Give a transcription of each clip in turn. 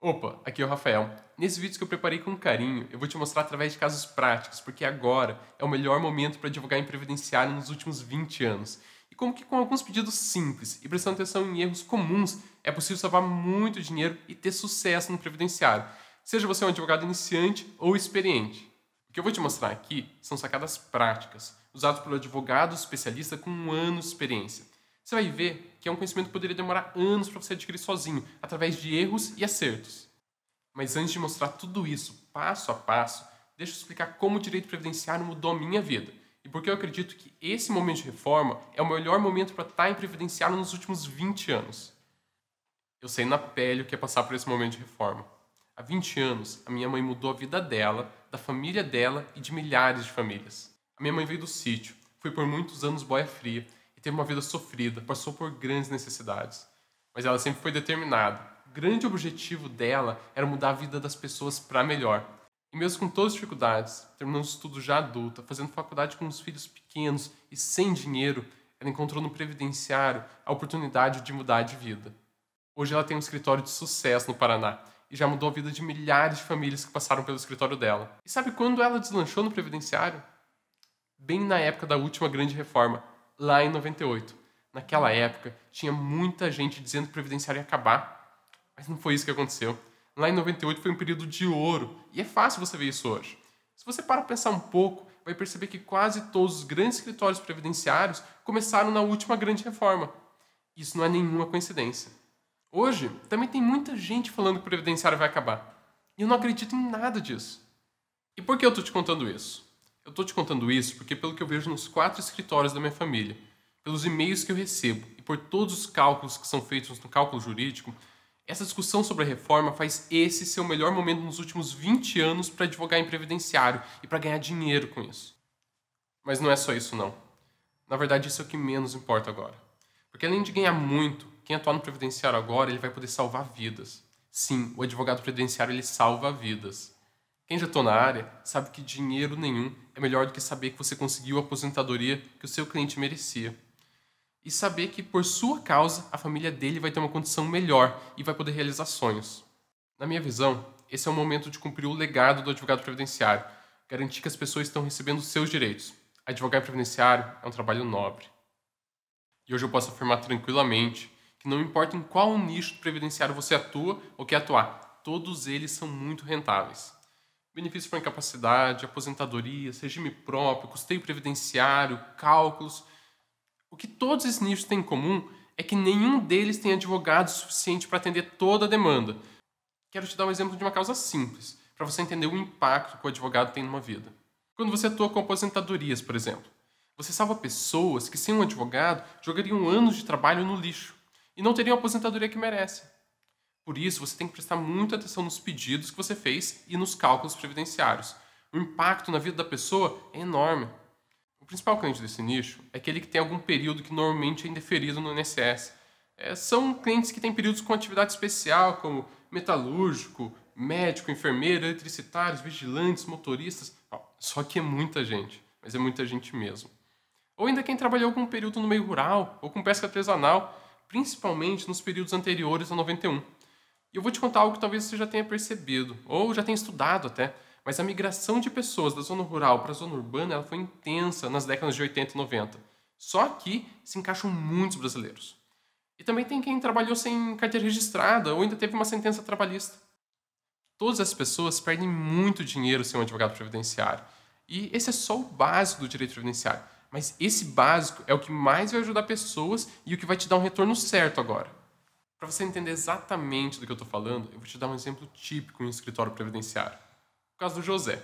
Opa, aqui é o Rafael. Nesse vídeo que eu preparei com carinho, eu vou te mostrar através de casos práticos, porque agora é o melhor momento para advogar em previdenciário nos últimos 20 anos. E como que com alguns pedidos simples e prestando atenção em erros comuns, é possível salvar muito dinheiro e ter sucesso no previdenciário, seja você um advogado iniciante ou experiente. O que eu vou te mostrar aqui são sacadas práticas, usadas pelo advogado especialista com um ano de experiência você vai ver que é um conhecimento que poderia demorar anos para você adquirir sozinho, através de erros e acertos. Mas antes de mostrar tudo isso passo a passo, deixa eu explicar como o direito previdenciário mudou a minha vida e porque eu acredito que esse momento de reforma é o melhor momento para estar tá em previdenciário nos últimos 20 anos. Eu sei na pele o que é passar por esse momento de reforma. Há 20 anos, a minha mãe mudou a vida dela, da família dela e de milhares de famílias. A minha mãe veio do sítio, foi por muitos anos boia fria teve uma vida sofrida, passou por grandes necessidades, mas ela sempre foi determinada. O grande objetivo dela era mudar a vida das pessoas para melhor. E mesmo com todas as dificuldades, terminando os estudos já adulta, fazendo faculdade com os filhos pequenos e sem dinheiro, ela encontrou no previdenciário a oportunidade de mudar de vida. Hoje ela tem um escritório de sucesso no Paraná e já mudou a vida de milhares de famílias que passaram pelo escritório dela. E sabe quando ela deslanchou no previdenciário? Bem na época da última grande reforma, lá em 98. Naquela época, tinha muita gente dizendo que o previdenciário ia acabar, mas não foi isso que aconteceu. Lá em 98 foi um período de ouro, e é fácil você ver isso hoje. Se você para pensar um pouco, vai perceber que quase todos os grandes escritórios previdenciários começaram na última grande reforma. Isso não é nenhuma coincidência. Hoje, também tem muita gente falando que o previdenciário vai acabar. E eu não acredito em nada disso. E por que eu estou te contando isso? Eu estou te contando isso porque, pelo que eu vejo nos quatro escritórios da minha família, pelos e-mails que eu recebo e por todos os cálculos que são feitos no cálculo jurídico, essa discussão sobre a reforma faz esse seu melhor momento nos últimos 20 anos para advogar em previdenciário e para ganhar dinheiro com isso. Mas não é só isso, não. Na verdade, isso é o que menos importa agora. Porque além de ganhar muito, quem atuar no previdenciário agora, ele vai poder salvar vidas. Sim, o advogado previdenciário ele salva vidas. Quem já estou na área sabe que dinheiro nenhum é melhor do que saber que você conseguiu a aposentadoria que o seu cliente merecia. E saber que, por sua causa, a família dele vai ter uma condição melhor e vai poder realizar sonhos. Na minha visão, esse é o momento de cumprir o legado do advogado previdenciário, garantir que as pessoas estão recebendo seus direitos. Advogar previdenciário é um trabalho nobre. E hoje eu posso afirmar tranquilamente que não importa em qual nicho previdenciário você atua ou quer atuar, todos eles são muito rentáveis benefício para incapacidade, aposentadorias, regime próprio, custeio previdenciário, cálculos. O que todos esses nichos têm em comum é que nenhum deles tem advogado suficiente para atender toda a demanda. Quero te dar um exemplo de uma causa simples, para você entender o impacto que o advogado tem numa vida. Quando você atua com aposentadorias, por exemplo, você salva pessoas que, sem um advogado, jogariam anos de trabalho no lixo e não teriam a aposentadoria que merecem. Por isso, você tem que prestar muita atenção nos pedidos que você fez e nos cálculos previdenciários. O impacto na vida da pessoa é enorme. O principal cliente desse nicho é aquele que tem algum período que normalmente é indeferido no INSS. É, são clientes que têm períodos com atividade especial, como metalúrgico, médico, enfermeiro, eletricitários, vigilantes, motoristas. Só que é muita gente, mas é muita gente mesmo. Ou ainda quem trabalhou algum período no meio rural ou com pesca artesanal, principalmente nos períodos anteriores a 91. E eu vou te contar algo que talvez você já tenha percebido, ou já tenha estudado até, mas a migração de pessoas da zona rural para a zona urbana ela foi intensa nas décadas de 80 e 90. Só que se encaixam muitos brasileiros. E também tem quem trabalhou sem carteira registrada ou ainda teve uma sentença trabalhista. Todas as pessoas perdem muito dinheiro sem um advogado previdenciário. E esse é só o básico do direito previdenciário. Mas esse básico é o que mais vai ajudar pessoas e o que vai te dar um retorno certo agora. Para você entender exatamente do que eu estou falando, eu vou te dar um exemplo típico em um escritório previdenciário. O caso do José.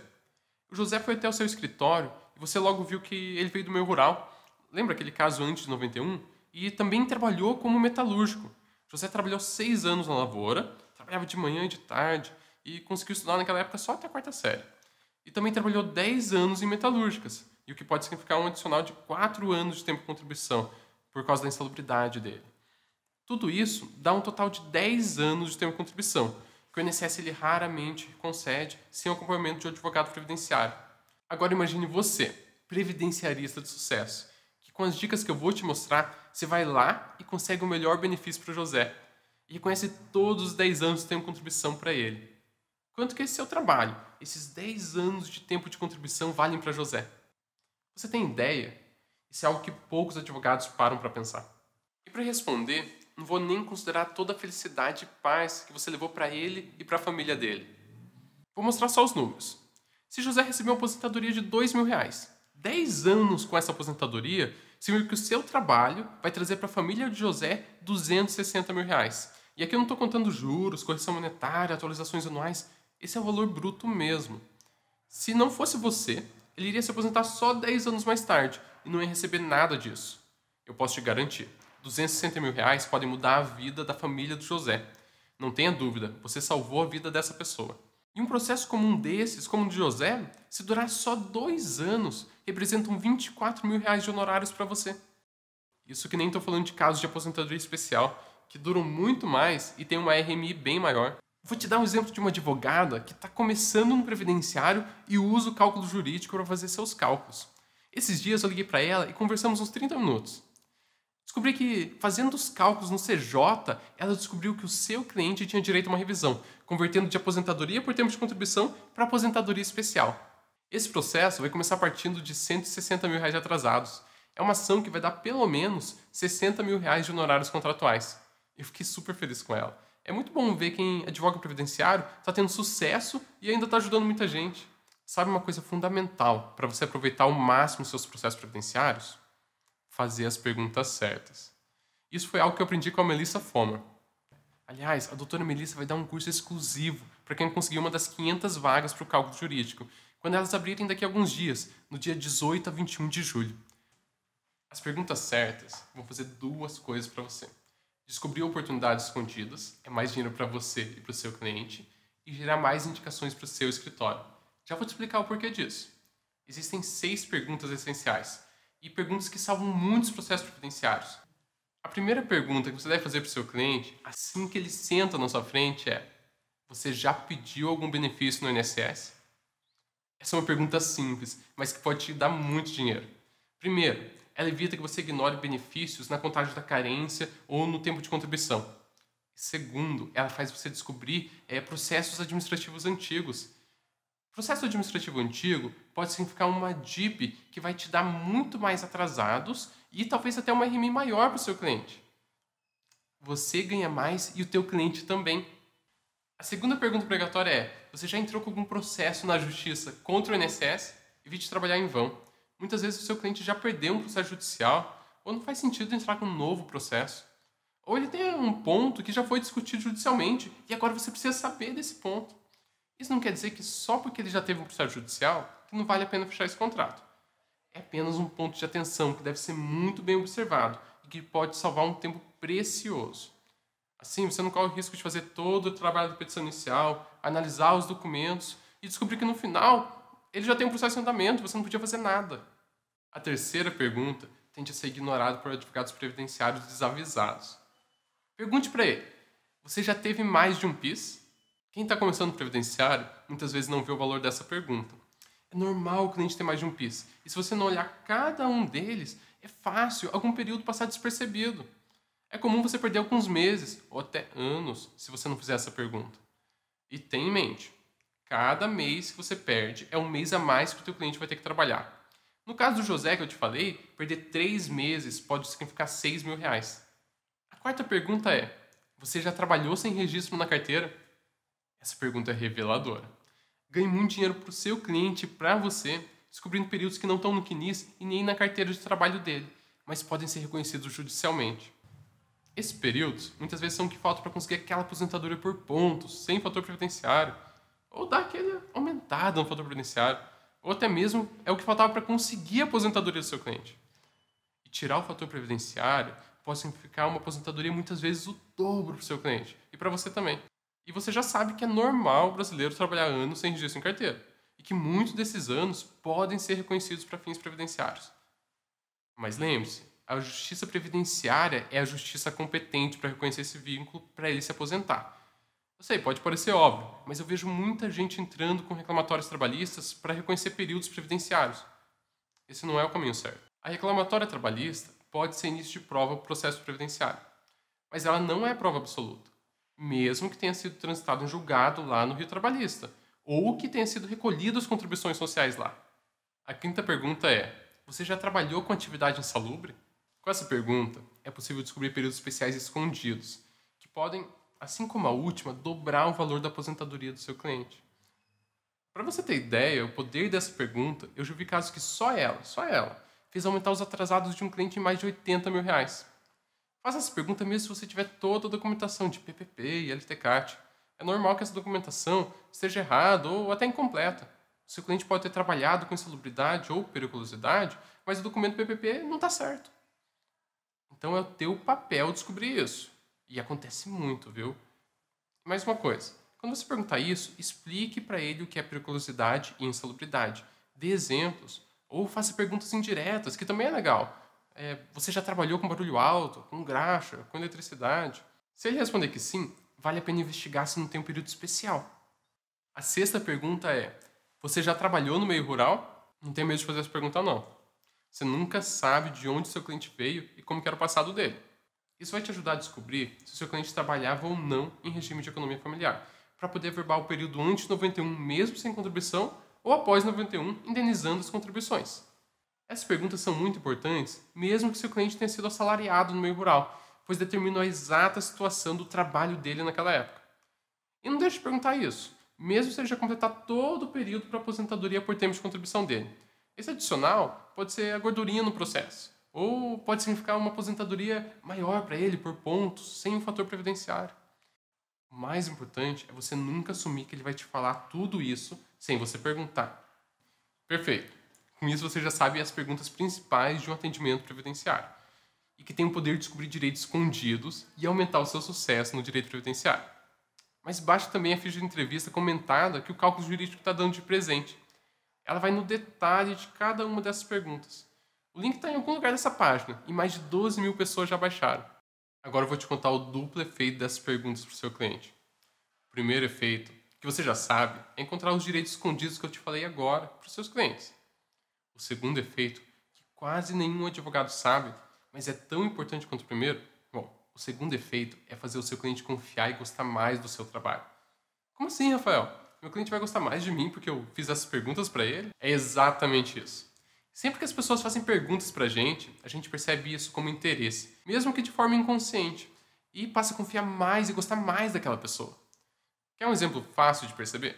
O José foi até o seu escritório e você logo viu que ele veio do meio rural. Lembra aquele caso antes de 91? E também trabalhou como metalúrgico. José trabalhou seis anos na lavoura, trabalhava de manhã e de tarde e conseguiu estudar naquela época só até a quarta série. E também trabalhou dez anos em metalúrgicas, e o que pode significar um adicional de quatro anos de tempo de contribuição, por causa da insalubridade dele. Tudo isso dá um total de 10 anos de tempo de contribuição, que o INSS ele raramente concede sem o acompanhamento de um advogado previdenciário. Agora imagine você, previdenciarista de sucesso, que com as dicas que eu vou te mostrar, você vai lá e consegue o melhor benefício para o José e reconhece todos os 10 anos de tempo de contribuição para ele. Quanto que esse seu trabalho, esses 10 anos de tempo de contribuição valem para José? Você tem ideia? Isso é algo que poucos advogados param para pensar. E para responder, não vou nem considerar toda a felicidade e paz que você levou para ele e para a família dele. Vou mostrar só os números. Se José recebeu uma aposentadoria de dois mil reais, 10 anos com essa aposentadoria, significa que o seu trabalho vai trazer para a família de José 260 mil reais. E aqui eu não estou contando juros, correção monetária, atualizações anuais. Esse é o valor bruto mesmo. Se não fosse você, ele iria se aposentar só 10 anos mais tarde e não ia receber nada disso. Eu posso te garantir. 260 mil reais podem mudar a vida da família do José. Não tenha dúvida, você salvou a vida dessa pessoa. E um processo comum desses, como o de José, se durar só dois anos, representam 24 mil reais de honorários para você. Isso que nem estou falando de casos de aposentadoria especial, que duram muito mais e tem uma RMI bem maior. Vou te dar um exemplo de uma advogada que está começando no previdenciário e usa o cálculo jurídico para fazer seus cálculos. Esses dias eu liguei para ela e conversamos uns 30 minutos. Descobri que, fazendo os cálculos no CJ, ela descobriu que o seu cliente tinha direito a uma revisão, convertendo de aposentadoria por tempo de contribuição para aposentadoria especial. Esse processo vai começar partindo de 160 mil reais atrasados. É uma ação que vai dar pelo menos 60 mil reais de honorários contratuais. Eu fiquei super feliz com ela. É muito bom ver quem advoga previdenciário está tendo sucesso e ainda está ajudando muita gente. Sabe uma coisa fundamental para você aproveitar ao máximo seus processos previdenciários? fazer as perguntas certas. Isso foi algo que eu aprendi com a Melissa Foma. Aliás, a doutora Melissa vai dar um curso exclusivo para quem conseguir uma das 500 vagas para o cálculo jurídico, quando elas abrirem daqui a alguns dias, no dia 18 a 21 de julho. As perguntas certas vão fazer duas coisas para você. Descobrir oportunidades escondidas, é mais dinheiro para você e para o seu cliente, e gerar mais indicações para o seu escritório. Já vou te explicar o porquê disso. Existem seis perguntas essenciais e perguntas que salvam muitos processos previdenciários. A primeira pergunta que você deve fazer para o seu cliente, assim que ele senta na sua frente, é: Você já pediu algum benefício no INSS? Essa é uma pergunta simples, mas que pode te dar muito dinheiro. Primeiro, ela evita que você ignore benefícios na contagem da carência ou no tempo de contribuição. Segundo, ela faz você descobrir é, processos administrativos antigos Processo administrativo antigo pode significar uma DIP que vai te dar muito mais atrasados e talvez até uma RMI maior para o seu cliente. Você ganha mais e o teu cliente também. A segunda pergunta obrigatória é: você já entrou com algum processo na justiça contra o INSS? Evite trabalhar em vão. Muitas vezes o seu cliente já perdeu um processo judicial ou não faz sentido entrar com um novo processo. Ou ele tem um ponto que já foi discutido judicialmente e agora você precisa saber desse ponto. Isso não quer dizer que só porque ele já teve um processo judicial que não vale a pena fechar esse contrato. É apenas um ponto de atenção que deve ser muito bem observado e que pode salvar um tempo precioso. Assim, você não corre o risco de fazer todo o trabalho da petição inicial, analisar os documentos e descobrir que no final ele já tem um processo em andamento, você não podia fazer nada. A terceira pergunta tende a ser ignorada por advogados previdenciários desavisados. Pergunte para ele: você já teve mais de um PIS? Quem está começando o previdenciário muitas vezes não vê o valor dessa pergunta. É normal o cliente ter mais de um PIS. E se você não olhar cada um deles, é fácil algum período passar despercebido. É comum você perder alguns meses ou até anos se você não fizer essa pergunta. E tenha em mente, cada mês que você perde é um mês a mais que o teu cliente vai ter que trabalhar. No caso do José que eu te falei, perder três meses pode significar seis mil reais. A quarta pergunta é: você já trabalhou sem registro na carteira? Essa pergunta é reveladora. Ganhe muito dinheiro para o seu cliente, para você, descobrindo períodos que não estão no CNIS e nem na carteira de trabalho dele, mas podem ser reconhecidos judicialmente. Esses períodos muitas vezes são o que falta para conseguir aquela aposentadoria por pontos, sem fator previdenciário, ou dar aquele aumentado no fator previdenciário, ou até mesmo é o que faltava para conseguir a aposentadoria do seu cliente. E tirar o fator previdenciário pode significar uma aposentadoria muitas vezes o dobro para o seu cliente e para você também. E você já sabe que é normal o brasileiro trabalhar anos sem registro em carteira. E que muitos desses anos podem ser reconhecidos para fins previdenciários. Mas lembre-se, a justiça previdenciária é a justiça competente para reconhecer esse vínculo para ele se aposentar. Eu sei, pode parecer óbvio, mas eu vejo muita gente entrando com reclamatórios trabalhistas para reconhecer períodos previdenciários. Esse não é o caminho certo. A reclamatória trabalhista pode ser início de prova para o processo previdenciário, mas ela não é prova absoluta mesmo que tenha sido transitado em julgado lá no Rio Trabalhista, ou que tenha sido recolhido as contribuições sociais lá. A quinta pergunta é: você já trabalhou com atividade insalubre? Com essa pergunta, é possível descobrir períodos especiais escondidos, que podem, assim como a última, dobrar o valor da aposentadoria do seu cliente. Para você ter ideia, o poder dessa pergunta, eu já vi casos que só ela, só ela, fez aumentar os atrasados de um cliente em mais de 80 mil reais. Faça essa pergunta mesmo se você tiver toda a documentação de PPP e LTCAT. É normal que essa documentação esteja errada ou até incompleta. O seu cliente pode ter trabalhado com insalubridade ou periculosidade, mas o documento PPP não está certo. Então é o teu papel descobrir isso. E acontece muito, viu? Mais uma coisa. Quando você perguntar isso, explique para ele o que é periculosidade e insalubridade. Dê exemplos. Ou faça perguntas indiretas, que também é legal é, você já trabalhou com barulho alto, com graxa, com eletricidade? Se ele responder que sim, vale a pena investigar se não tem um período especial. A sexta pergunta é: você já trabalhou no meio rural? Não tem medo de fazer essa pergunta não. Você nunca sabe de onde seu cliente veio e como era o passado dele. Isso vai te ajudar a descobrir se seu cliente trabalhava ou não em regime de economia familiar, para poder averbar o período antes de 91 mesmo sem contribuição ou após 91 indenizando as contribuições. Essas perguntas são muito importantes, mesmo que seu cliente tenha sido assalariado no meio rural, pois determinam a exata situação do trabalho dele naquela época. E não deixe de perguntar isso, mesmo se ele já completar todo o período para aposentadoria por termos de contribuição dele. Esse adicional pode ser a gordurinha no processo, ou pode significar uma aposentadoria maior para ele por pontos, sem o um fator previdenciário. O mais importante é você nunca assumir que ele vai te falar tudo isso sem você perguntar. Perfeito. Com isso, você já sabe as perguntas principais de um atendimento previdenciário e que tem o poder de descobrir direitos escondidos e aumentar o seu sucesso no direito previdenciário. Mas baixe também a ficha de entrevista comentada que o cálculo jurídico está dando de presente. Ela vai no detalhe de cada uma dessas perguntas. O link está em algum lugar dessa página e mais de 12 mil pessoas já baixaram. Agora eu vou te contar o duplo efeito dessas perguntas para o seu cliente. O primeiro efeito, que você já sabe, é encontrar os direitos escondidos que eu te falei agora para os seus clientes. O segundo efeito, que quase nenhum advogado sabe, mas é tão importante quanto o primeiro, bom, o segundo efeito é fazer o seu cliente confiar e gostar mais do seu trabalho. Como assim, Rafael? Meu cliente vai gostar mais de mim porque eu fiz essas perguntas para ele? É exatamente isso. Sempre que as pessoas fazem perguntas para a gente, a gente percebe isso como interesse, mesmo que de forma inconsciente, e passa a confiar mais e gostar mais daquela pessoa. Quer um exemplo fácil de perceber?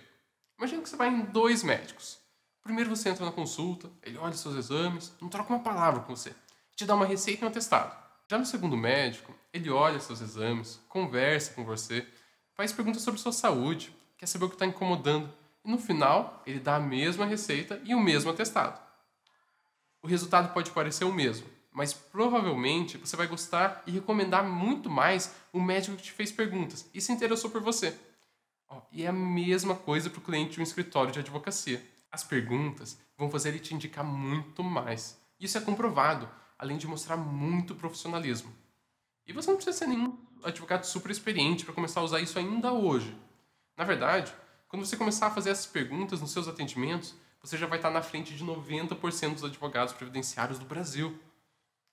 Imagina que você vai em dois médicos. Primeiro você entra na consulta, ele olha seus exames, não troca uma palavra com você, te dá uma receita e um atestado. Já no segundo médico, ele olha seus exames, conversa com você, faz perguntas sobre sua saúde, quer saber o que está incomodando, e no final ele dá a mesma receita e o mesmo atestado. O resultado pode parecer o mesmo, mas provavelmente você vai gostar e recomendar muito mais o médico que te fez perguntas e se interessou por você. e é a mesma coisa para o cliente de um escritório de advocacia as perguntas vão fazer ele te indicar muito mais. Isso é comprovado, além de mostrar muito profissionalismo. E você não precisa ser nenhum advogado super experiente para começar a usar isso ainda hoje. Na verdade, quando você começar a fazer essas perguntas nos seus atendimentos, você já vai estar na frente de 90% dos advogados previdenciários do Brasil.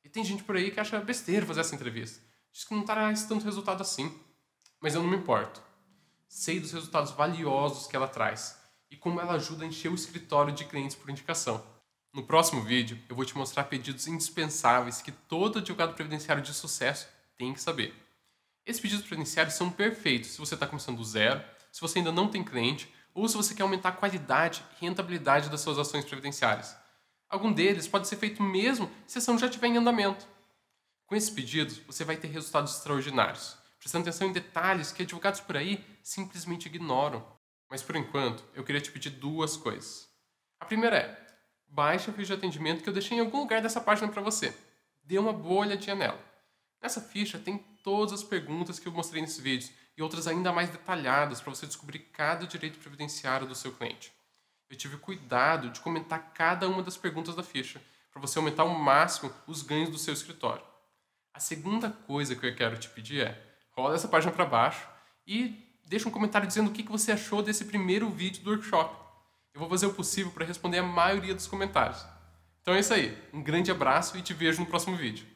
E tem gente por aí que acha besteira fazer essa entrevista. Diz que não traz tá tanto resultado assim. Mas eu não me importo. Sei dos resultados valiosos que ela traz e como ela ajuda a encher o escritório de clientes por indicação. No próximo vídeo, eu vou te mostrar pedidos indispensáveis que todo advogado previdenciário de sucesso tem que saber. Esses pedidos previdenciários são perfeitos se você está começando do zero, se você ainda não tem cliente ou se você quer aumentar a qualidade e rentabilidade das suas ações previdenciárias. Algum deles pode ser feito mesmo se a ação já estiver em andamento. Com esses pedidos, você vai ter resultados extraordinários, prestando atenção em detalhes que advogados por aí simplesmente ignoram. Mas por enquanto, eu queria te pedir duas coisas. A primeira é: baixa a ficha de atendimento que eu deixei em algum lugar dessa página para você. Dê uma boa olhadinha nela. Nessa ficha tem todas as perguntas que eu mostrei nesse vídeo e outras ainda mais detalhadas para você descobrir cada direito previdenciário do seu cliente. Eu tive cuidado de comentar cada uma das perguntas da ficha para você aumentar ao máximo os ganhos do seu escritório. A segunda coisa que eu quero te pedir é: rola essa página para baixo e deixa um comentário dizendo o que você achou desse primeiro vídeo do workshop. Eu vou fazer o possível para responder a maioria dos comentários. Então é isso aí. Um grande abraço e te vejo no próximo vídeo.